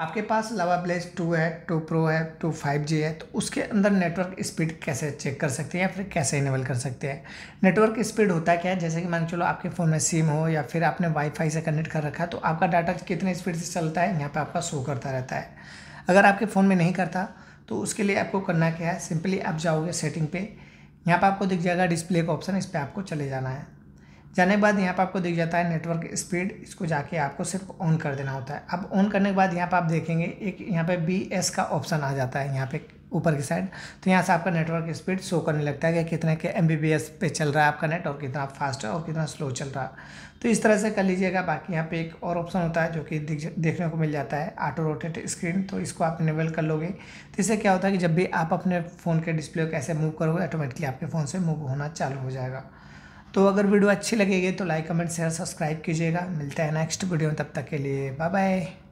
आपके पास Lava Blaze two है टू प्रो है टू फाइव जी है तो उसके अंदर नेटवर्क स्पीड कैसे चेक कर सकते हैं या फिर कैसे इनेबल कर सकते हैं नेटवर्क स्पीड होता क्या है जैसे कि मान चलो आपके फ़ोन में सिम हो या फिर आपने वाईफाई से कनेक्ट कर रखा है तो आपका डाटा कितने स्पीड से चलता है यहाँ पर आपका शो करता रहता है अगर आपके फ़ोन में नहीं करता तो उसके लिए आपको करना क्या है सिंपली आप जाओगे सेटिंग पे यहाँ पर आपको दिख जाएगा डिस्प्ले का ऑप्शन इस पर आपको चले जाना है जाने के बाद यहाँ पर आपको दिख जाता है नेटवर्क स्पीड इसको जाके आपको सिर्फ ऑन कर देना होता है अब ऑन करने के बाद यहाँ पर आप देखेंगे एक यहाँ पे बी एस का ऑप्शन आ जाता है यहाँ पे ऊपर की साइड तो यहाँ से आपका नेटवर्क स्पीड शो करने लगता है कि कितने के एम पे चल रहा है आपका नेट और कितना फास्ट है और कितना स्लो चल रहा है तो इस तरह से कर लीजिएगा बाकी यहाँ पे एक और ऑप्शन होता है जो कि देखने को मिल जाता है ऑटो रोटेट स्क्रीन तो इसको आप इनेबल कर लोगे तो इससे क्या होता है कि जब भी आप अपने फ़ोन के डिस्प्ले को ऐसे मूव करोगे ऑटोमेटिकली आपके फ़ोन से मूव होना चालू हो जाएगा तो अगर वीडियो अच्छी लगेगी तो लाइक कमेंट शेयर सब्सक्राइब कीजिएगा मिलते हैं नेक्स्ट वीडियो में तब तक के लिए बाय बाय